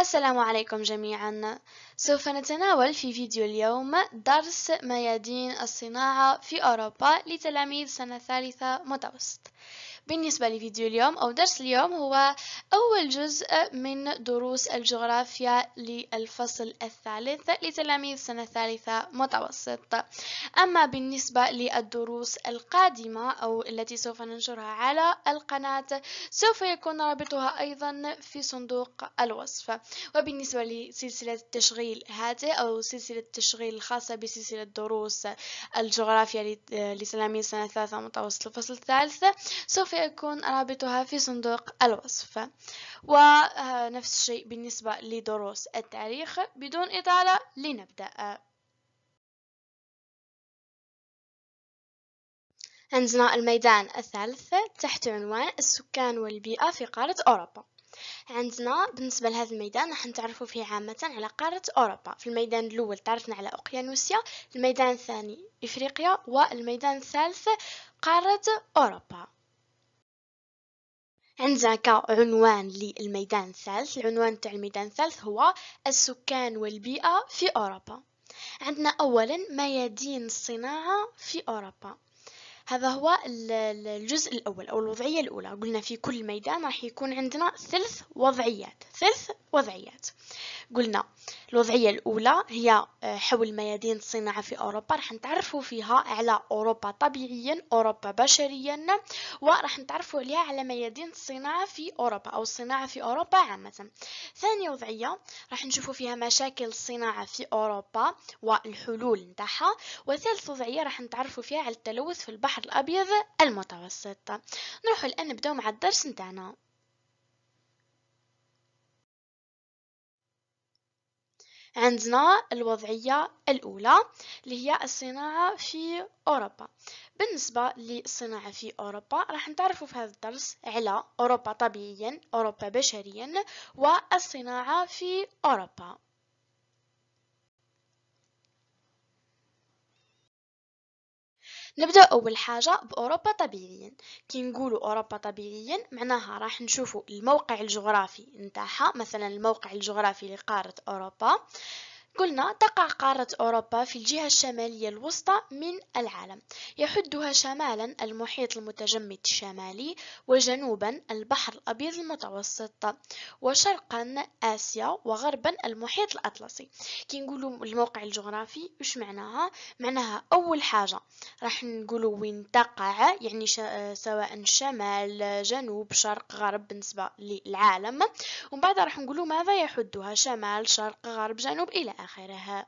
السلام عليكم جميعا سوف نتناول في فيديو اليوم درس ميادين الصناعة في أوروبا لتلاميذ سنة ثالثة متوسط بالنسبة لفيديو اليوم أو درس اليوم هو أول جزء من دروس الجغرافيا للفصل الثالث لتلاميذ سنة ثالثة متوسط أما بالنسبة للدروس القادمة أو التي سوف ننشرها على القناة سوف يكون رابطها أيضا في صندوق الوصف وبالنسبة لسلسلة التشغيل هذه أو سلسلة التشغيل الخاصة بسلسلة دروس الجغرافيا لتلاميذ سنة ثالثة متوسط الفصل الثالث سوف سيكون رابطها في صندوق الوصف ونفس آه، الشيء بالنسبة لدروس التاريخ بدون إطالة لنبدأ عندنا الميدان الثالث تحت عنوان السكان والبيئة في قارة أوروبا عندنا بالنسبة لهذا الميدان راح نتعرفوا فيه عامة على قارة أوروبا في الميدان الأول تعرفنا على أوقيانوسيا الميدان الثاني إفريقيا والميدان الثالث قارة أوروبا عندنا كعنوان للميدان الثالث العنوان تاع الميدان الثالث هو السكان والبيئة في أوروبا عندنا أولا ميادين الصناعة في أوروبا هذا هو الجزء الأول أو الوضعية الأولى قلنا في كل ميدان راح يكون عندنا ثلث وضعيات ثلث وضعيات قلنا الوضعية الأولى هي آه، حول ميادين الصناعة في أوروبا راح نتعرفوا فيها على أوروبا طبيعيا أوروبا بشريا وراح نتعرفوا عليها على ميادين الصناعة في أوروبا أو الصناعة في أوروبا عامة ثاني وضعية راح نشوفوا فيها مشاكل الصناعة في أوروبا والحلول نتاعها وثالث وضعية راح نتعرفوا فيها على التلوث في البحر الأبيض المتوسط نروح الآن نبداو مع الدرس نتاعنا عندنا الوضعية الأولى اللي هي الصناعة في أوروبا بالنسبة للصناعة في أوروبا راح نتعرفوا في هذا الدرس على أوروبا طبيعيا أوروبا بشريا والصناعة في أوروبا نبدأ اول حاجه باوروبا طبيعيا كي نقولوا اوروبا طبيعيا معناها راح نشوفوا الموقع الجغرافي نتاعها مثلا الموقع الجغرافي لقاره اوروبا قلنا تقع قارة أوروبا في الجهة الشمالية الوسطى من العالم يحدها شمالا المحيط المتجمد الشمالي وجنوبا البحر الأبيض المتوسط وشرقا آسيا وغربا المحيط الأطلسي كي نقولوا الموقع الجغرافي وش معناها معناها أول حاجة راح نقولوا وين تقع يعني شا... سواء شمال جنوب شرق غرب بالنسبة للعالم ومن بعد راح نقولوا ماذا يحدها شمال شرق غرب جنوب إلى آخرها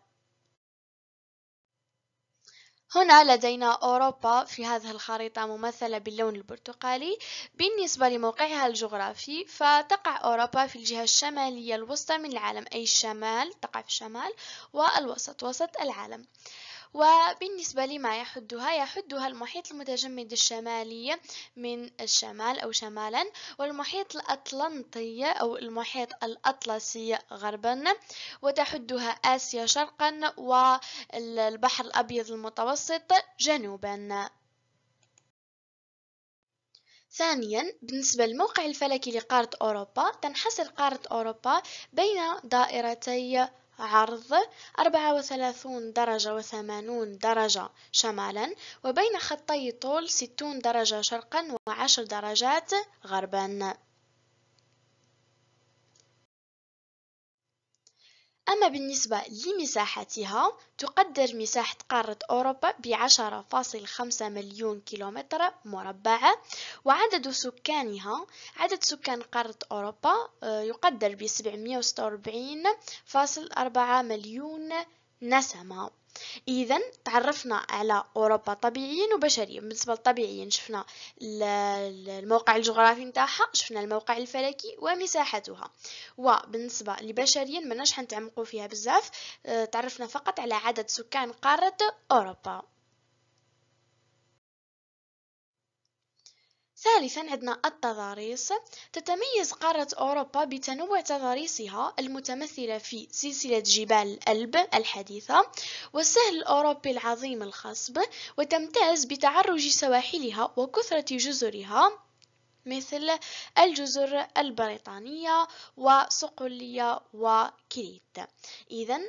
هنا لدينا أوروبا في هذه الخريطة ممثلة باللون البرتقالي بالنسبة لموقعها الجغرافي فتقع أوروبا في الجهة الشمالية الوسطى من العالم أي الشمال تقع في الشمال والوسط وسط العالم وبالنسبة لما يحدها يحدها المحيط المتجمد الشمالي من الشمال أو شمالا والمحيط الأطلنطي أو المحيط الأطلسي غربا وتحدها آسيا شرقا والبحر الأبيض المتوسط جنوبا ثانيا بالنسبة للموقع الفلكي لقارة أوروبا تنحصر قارة أوروبا بين دائرتي عرض 34 درجة و و80 درجة شمالا وبين خطي طول 60 درجة شرقا و10 درجات غربا أما بالنسبة لمساحتها تقدر مساحة قارة أوروبا بعشرة فاصل خمسة مليون كيلومتر مربع وعدد سكانها عدد سكان قارة أوروبا آه، يقدر بسبعمية 746.4 فاصل أربعة مليون نسمة اذا تعرفنا على اوروبا طبيعيين وبشريين بالنسبه للطبيعيين شفنا الموقع الجغرافي نتاعها شفنا الموقع الفلكي ومساحتها وبالنسبه لبشريين مناش حنتعمقوا فيها بزاف آه، تعرفنا فقط على عدد سكان قاره اوروبا ثالثا عندنا التضاريس تتميز قارة أوروبا بتنوع تضاريسها المتمثلة في سلسلة جبال الألب الحديثة والسهل الأوروبي العظيم الخصب وتمتاز بتعرج سواحلها وكثرة جزرها مثل الجزر البريطانية وصقلية وكريت إذا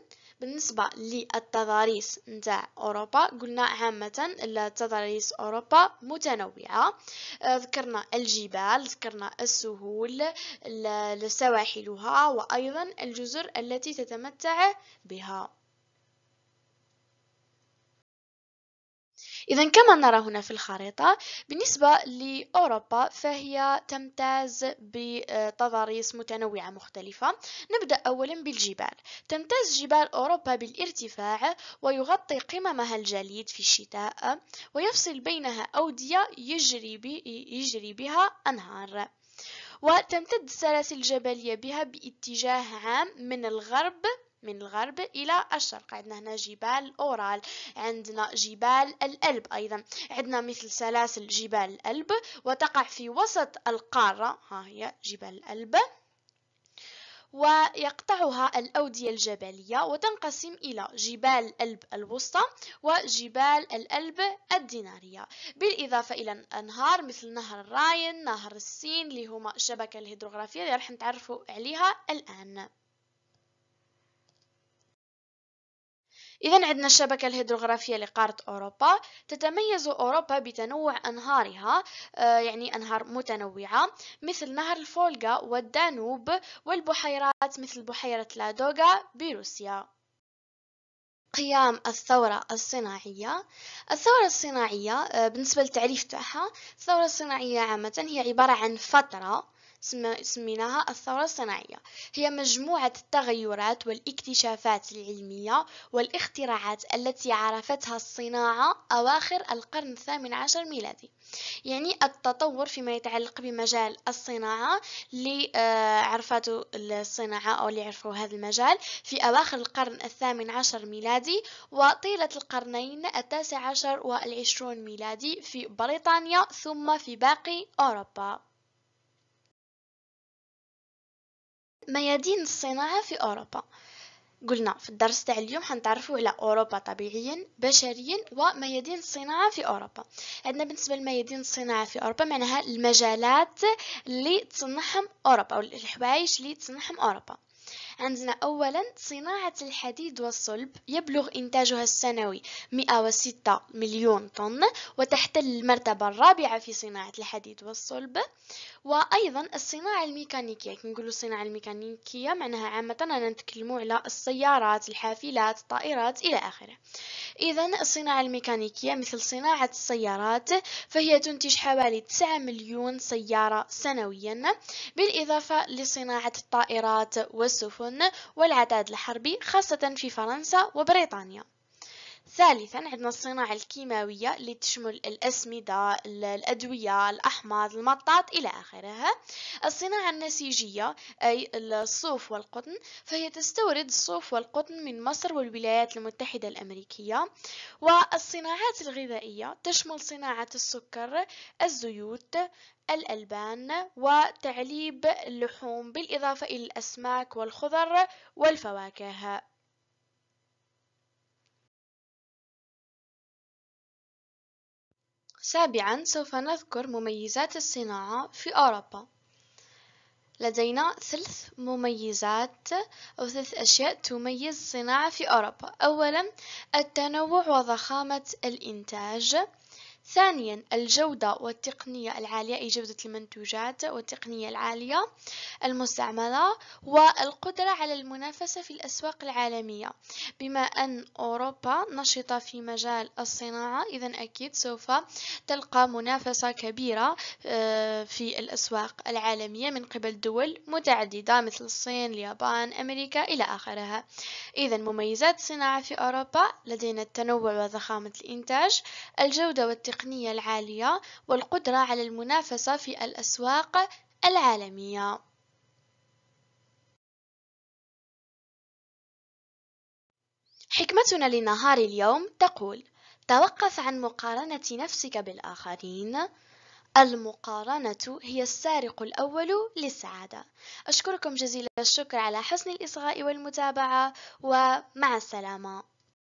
بالنسبة للتضاريس نتاع أوروبا قلنا عامة التضاريس أوروبا متنوعة آه، ذكرنا الجبال ذكرنا السهول سواحلها وأيضا الجزر التي تتمتع بها إذا كما نرى هنا في الخريطة بالنسبة لأوروبا فهي تمتاز بتضاريس متنوعة مختلفة نبدأ أولا بالجبال تمتاز جبال أوروبا بالارتفاع ويغطي قممها الجليد في الشتاء ويفصل بينها أودية يجري, يجري بها أنهار وتمتد السلاسل الجبلية بها باتجاه عام من الغرب من الغرب إلى الشرق عندنا هنا جبال أورال عندنا جبال الألب أيضا عندنا مثل سلاسل جبال الألب وتقع في وسط القارة ها هي جبال الألب ويقطعها الأودية الجبلية وتنقسم إلى جبال الألب الوسطى وجبال الألب الدينارية بالإضافة إلى أنهار مثل نهر الراين نهر السين اللي هما الشبكة الهيدروغرافية اللي راح نتعرفوا عليها الآن إذا عندنا الشبكة الهيدروغرافية لقارة أوروبا تتميز أوروبا بتنوع أنهارها آه، يعني أنهار متنوعة مثل نهر الفولغا والدانوب والبحيرات مثل بحيرة لادوغا بروسيا قيام الثورة الصناعية الثورة الصناعية آه، بالنسبة للتعريف تاعها الثورة الصناعية عامة هي عبارة عن فترة سميناها الثورة الصناعية هي مجموعة التغيرات والاكتشافات العلمية والاختراعات التي عرفتها الصناعة أواخر القرن الثامن عشر ميلادي يعني التطور فيما يتعلق بمجال الصناعة اللي آه، عرفته الصناعة أو اللي عرفوا هذا المجال في أواخر القرن الثامن عشر ميلادي وطيلة القرنين التاسع عشر والعشرون ميلادي في بريطانيا ثم في باقي أوروبا ميادين الصناعة في أوروبا قلنا في الدرس تاع اليوم حنتعرفوا على أوروبا طبيعيا بشريا وميادين الصناعة في أوروبا عندنا بالنسبة لميادين الصناعة في أوروبا معناها المجالات اللي تصنعهم أوروبا أو الحوايج اللي تصنعهم أوروبا عندنا أولا صناعة الحديد والصلب يبلغ إنتاجها السنوي 106 مليون طن وتحتل المرتبة الرابعة في صناعة الحديد والصلب وأيضا الصناعة الميكانيكية كي الصناعة الميكانيكية معناها عامة أنا نتكلم على السيارات الحافلات الطائرات إلى آخره إذا الصناعة الميكانيكية مثل صناعة السيارات فهي تنتج حوالي 9 مليون سيارة سنويا بالإضافة لصناعة الطائرات والسفن السفن والعتاد الحربي خاصة في فرنسا وبريطانيا ثالثا عندنا الصناعة الكيماوية اللي تشمل الأسمدة الأدوية الأحماض المطاط إلى آخرها الصناعة النسيجية أي الصوف والقطن فهي تستورد الصوف والقطن من مصر والولايات المتحدة الأمريكية والصناعات الغذائية تشمل صناعة السكر الزيوت الألبان وتعليب اللحوم بالإضافة إلى الأسماك والخضر والفواكه سابعا سوف نذكر مميزات الصناعة في أوروبا لدينا ثلث مميزات أو ثلث أشياء تميز الصناعة في أوروبا أولا التنوع وضخامة الإنتاج ثانيا الجودة والتقنية العالية أي جودة المنتوجات والتقنية العالية المستعملة والقدرة على المنافسة في الأسواق العالمية بما أن أوروبا نشطة في مجال الصناعة إذا أكيد سوف تلقى منافسة كبيرة آه، في الأسواق العالمية من قبل دول متعددة مثل الصين اليابان أمريكا إلى آخرها إذا مميزات الصناعة في أوروبا لدينا التنوع وضخامة الإنتاج الجودة والتقنية التقنية العالية والقدرة على المنافسة في الأسواق العالمية حكمتنا لنهار اليوم تقول توقف عن مقارنة نفسك بالآخرين المقارنة هي السارق الأول للسعادة أشكركم جزيل الشكر على حسن الإصغاء والمتابعة ومع السلامة